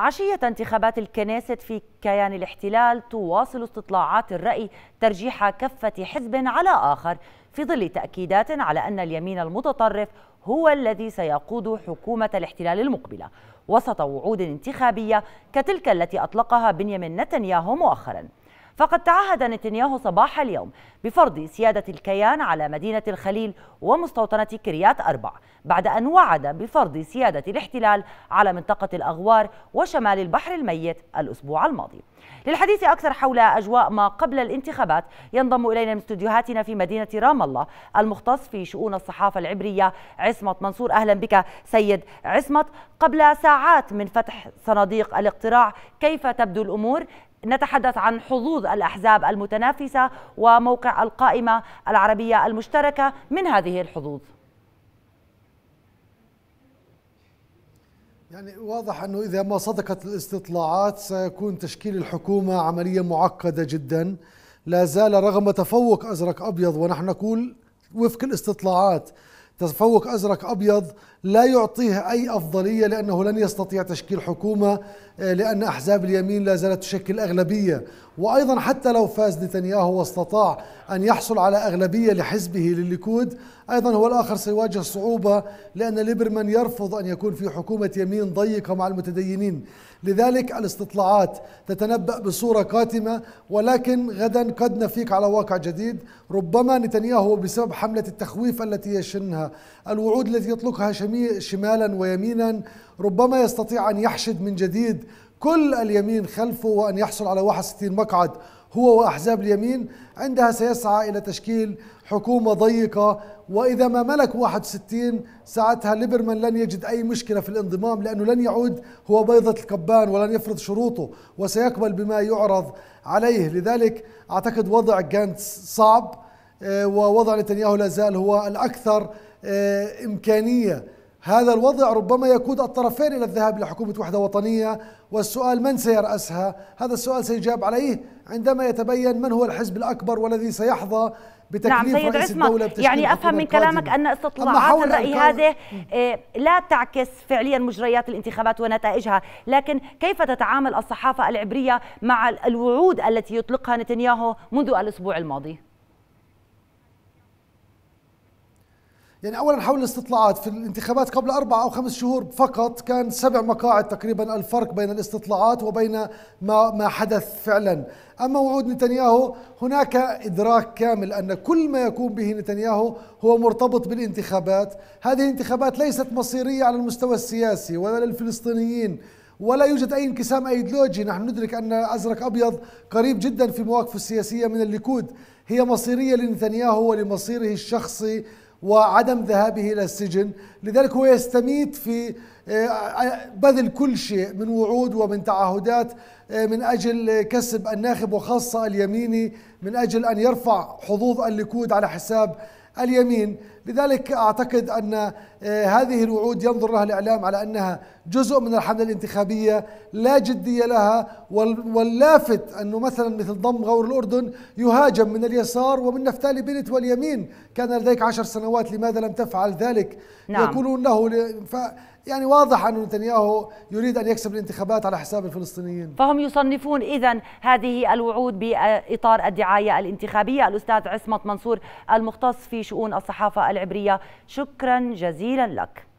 عشية انتخابات الكنيسة في كيان الاحتلال تواصل استطلاعات الرأي ترجيح كفة حزب على آخر في ظل تأكيدات على أن اليمين المتطرف هو الذي سيقود حكومة الاحتلال المقبلة وسط وعود انتخابية كتلك التي أطلقها بنيامين نتنياهو مؤخراً فقد تعهد نتنياهو صباح اليوم بفرض سيادة الكيان على مدينة الخليل ومستوطنة كريات أربع بعد أن وعد بفرض سيادة الاحتلال على منطقة الأغوار وشمال البحر الميت الأسبوع الماضي للحديث أكثر حول أجواء ما قبل الانتخابات ينضم إلينا من استوديوهاتنا في مدينة رام الله المختص في شؤون الصحافة العبرية عصمت منصور أهلا بك سيد عصمت قبل ساعات من فتح صناديق الاقتراع كيف تبدو الأمور نتحدث عن حظوظ الأحزاب المتنافسة وموقع القائمة العربية المشتركة من هذه الحظوظ يعني واضح أنه إذا ما صدقت الاستطلاعات سيكون تشكيل الحكومة عملية معقدة جدا لا زال رغم تفوق أزرق أبيض ونحن نقول وفق الاستطلاعات تفوق أزرق أبيض لا يعطيه أي أفضلية لأنه لن يستطيع تشكيل حكومة آه، لأن أحزاب اليمين لا زالت تشكل أغلبية وأيضا حتى لو فاز نتنياهو واستطاع أن يحصل على أغلبية لحزبه للليكود أيضا هو الآخر سيواجه صعوبة لأن ليبرمان يرفض أن يكون في حكومة يمين ضيقة مع المتدينين لذلك الاستطلاعات تتنبأ بصورة قاتمة ولكن غدا قد نفيك على واقع جديد ربما نتنياهو بسبب حملة التخويف التي يشنها الوعود التي يطلقها شميل شمالا ويمينا ربما يستطيع أن يحشد من جديد كل اليمين خلفه وأن يحصل على 61 مقعد هو وأحزاب اليمين عندها سيسعى إلى تشكيل حكومة ضيقة وإذا ما ملك 61 ساعتها ليبرمان لن يجد أي مشكلة في الانضمام لأنه لن يعود هو بيضة الكبان ولن يفرض شروطه وسيقبل بما يعرض عليه لذلك أعتقد وضع جانتس صعب آه، ووضع نتنياهو لا زال هو الأكثر آه، إمكانية هذا الوضع ربما يقود الطرفين الى الذهاب الى حكومه وحده وطنيه والسؤال من سيراسها؟ هذا السؤال سيجاب عليه عندما يتبين من هو الحزب الاكبر والذي سيحظى بتكليف نعم سيد رئيس عثمان الدولة يعني افهم من كلامك ان استطلاعات الراي هذه آه، لا تعكس فعليا مجريات الانتخابات ونتائجها، لكن كيف تتعامل الصحافه العبريه مع الوعود التي يطلقها نتنياهو منذ الاسبوع الماضي؟ يعني اولا حول الاستطلاعات في الانتخابات قبل اربع او خمس شهور فقط كان سبع مقاعد تقريبا الفرق بين الاستطلاعات وبين ما ما حدث فعلا اما وعود نتنياهو هناك ادراك كامل ان كل ما يقوم به نتنياهو هو مرتبط بالانتخابات هذه الانتخابات ليست مصيريه على المستوى السياسي ولا للفلسطينيين ولا يوجد اي انقسام ايديولوجي نحن ندرك ان ازرق ابيض قريب جدا في مواقفه السياسيه من الليكود هي مصيريه لنتنياهو ولمصيره الشخصي وعدم ذهابه الى السجن، لذلك هو يستميت في آه، آه، بذل كل شيء من وعود ومن تعهدات آه، من اجل كسب الناخب وخاصه اليميني من اجل ان يرفع حظوظ الليكود على حساب اليمين، لذلك اعتقد ان هذه الوعود ينظر لها الاعلام على انها جزء من الحملة الانتخابية لا جدية لها واللافت أنه مثلا مثل ضم غور الأردن يهاجم من اليسار ومن نفتالي بنت واليمين كان لديك عشر سنوات لماذا لم تفعل ذلك نعم. يقولون له ف يعني واضح أن نتنياهو يريد أن يكسب الانتخابات على حساب الفلسطينيين فهم يصنفون إذا هذه الوعود بإطار الدعاية الانتخابية الأستاذ عصمت منصور المختص في شؤون الصحافة العبرية شكرا جزيلا لك